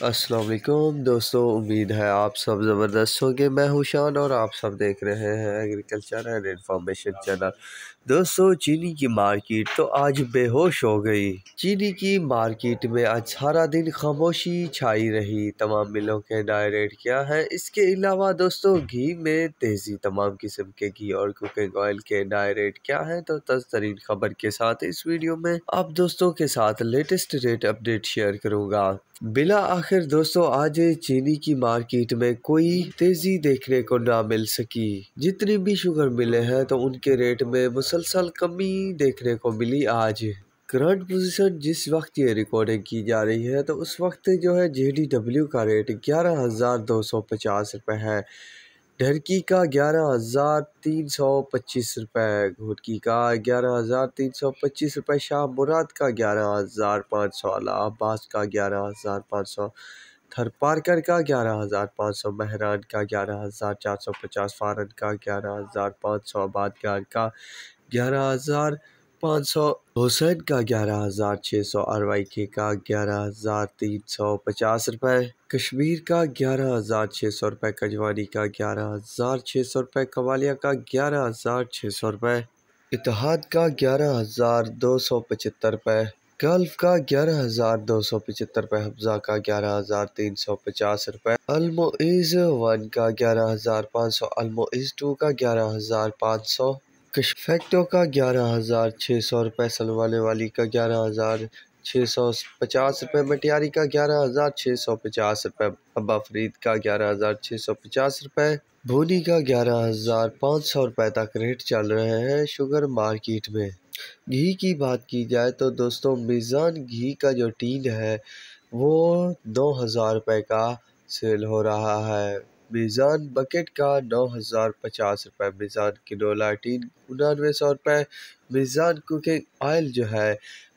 असलकुम दोस्तों उम्मीद है आप सब ज़बरदस्त होंगे मैं हुशान और आप सब देख रहे हैं एग्रीकल्चर एंड इंफॉर्मेशन चैनल दोस्तों चीनी की मार्केट तो आज बेहोश हो गई चीनी की मार्केट में आज सारा दिन खामोशी छाई रही तमाम मिलों के नए रेट क्या है इसके अलावा दोस्तों घी में तेज़ी तमाम किस्म के घी और कुकिंग ऑयल के नए रेट क्या है तो तस् तरीन खबर के साथ इस वीडियो में आप दोस्तों के साथ लेटेस्ट रेट अपडेट शेयर करूँगा बिला आखिर दोस्तों आज चीनी की मार्केट में कोई तेजी देखने को ना मिल सकी जितनी भी शुगर मिले हैं तो उनके रेट में मुसलसल कमी देखने को मिली आज करंट पोजीशन जिस वक्त ये रिकॉर्डिंग की जा रही है तो उस वक्त जो है जे का रेट ग्यारह हज़ार दो सौ पचास रुपये है ढरकी का ग्यारह हज़ार तीन सौ पच्चीस रुपये घुटकी का ग्यारह हज़ार तीन सौ पच्चीस रुपये शाह मुराद का ग्यारह हज़ार पाँच सौ अला अब्बास का ग्यारह हज़ार पाँच सौ थरपारकर का ग्यारह हज़ार पाँच सौ महरान का ग्यारह हज़ार चार सौ पचास फारन का ग्यारह हज़ार पाँच सौ आबादगार का ग्यारह हज़ार पाँच सौ हुसैन का ग्यारह हज़ार छः सौ आर वाई के का ग्यारह हज़ार तीन सौ पचास रुपये कश्मीर का ग्यारह हज़ार छः सौ रुपये कजवानी का ग्यारह हज़ार छः सौ रुपए कवालिया का ग्यारह हज़ार छः सौ रुपये इतिहाद का ग्यारह हज़ार दो सौ पचहत्तर रुपए गल्फ का ग्यारह हज़ार दो सौ पचहत्तर रुपए हमजा का ग्यारह हज़ार तीन सौ पचास रुपये अलमोज़ वन का ग्यारह हज़ार पाँच सौ अलमोज़ टू का ग्यारह हज़ार पाँच सौ फैक्टों का ग्यारह हज़ार छः सौ रुपये सलवाले वाली का ग्यारह हज़ार छः सौ पचास रुपये मटियारी का ग्यारह हज़ार छः सौ पचास रुपये अब्बा फरीद का ग्यारह हज़ार छः सौ पचास रुपये भूनी का ग्यारह हज़ार पाँच सौ रुपये तक रेट चल रहे हैं शुगर मार्केट में घी की बात की जाए तो दोस्तों मिजान घी का जो टीन है वो दो हज़ार रुपये का सेल हो रहा है मीज़ान बकेट का नौ हज़ार पचास रुपये किनोला टीन उनानवे सौ रुपये मीज़ान कुकिंग ऑयल जो है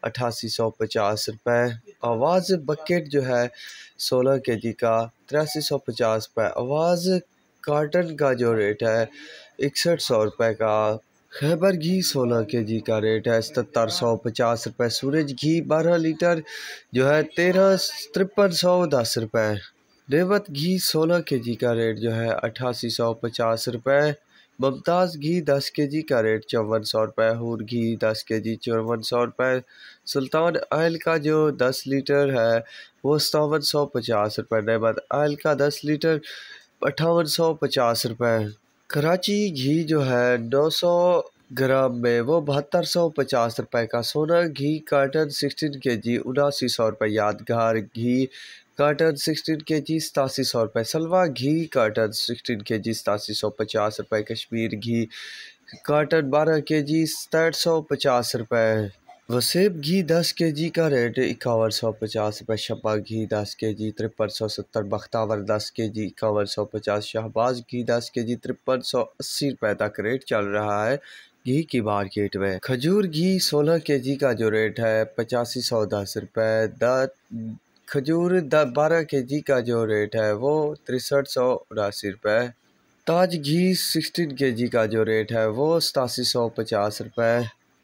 अठासी सौ पचास रुपये आवाज़ बकेट जो है सोलह के जी का तिरासी सौ पचास रुपये आवाज़ कार्टन का जो रेट है इकसठ सौ रुपये का खैबर घी सोलह के जी का रेट है सतर सौ पचास रुपये सूरज घी बारह लीटर जो है तेरह तिरपन सौ दस रुपये रेवत घी सोलह के जी का रेट जो है अट्ठासी सौ पचास रुपये मुमताज़ घी दस के जी का रेट चौवन सौ रुपये हूर घी दस के जी चौवन सौ रुपये सुल्तान आयल का जो दस लीटर है वो सतावन सौ पचास रुपये नमत आयल का दस लीटर अट्ठावन सौ पचास रुपये कराची घी जो है नौ सौ ग्राम में वो बहत्तर सौ पचास रुपये का सोना घी कार्टन सिक्सटीन के जी उनासी सौ रुपये यादगार घी कार्टन सिक्सटीन के जी सतासी सौ रुपये सलवा घी कार्टन सिक्सटीन के जी सतासी सौ पचास रुपये कश्मीर घी कार्टन बारह के जी सैठ सौ पचास रुपये वसेब घी दस के जी का रेट इक्यावन सौ पचास रुपये शबा घी दस के जी तिरपन सौ सत्तर बख्तावर दस के जी इक्यावन सौ पचास शहबाज़ घी दस के जी तिरपन सौ अस्सी रुपये तक रेट चल रहा है घी की मार्केट में खजूर घी सोलह के जी का जो रेट है पचासी सौ दस रुपये द खजूर द बारह के जी का जो रेट है वो तिरसठ सौ उनासी रुपये ताज घी सिक्सटीन के जी का जो रेट है वो सतासी सौ पचास रुपये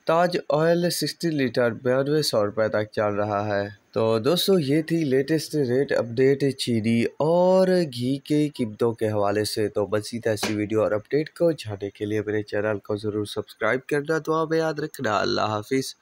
ताज ऑयल 60 लीटर बयानवे सौ रुपये तक चल रहा है तो दोस्तों ये थी लेटेस्ट रेट अपडेट चीनी और घी के कीमतों के हवाले से तो मजीद ऐसी वीडियो और अपडेट को जानने के लिए मेरे चैनल को ज़रूर सब्सक्राइब करना तो आप याद रखना अल्लाह हाफिज़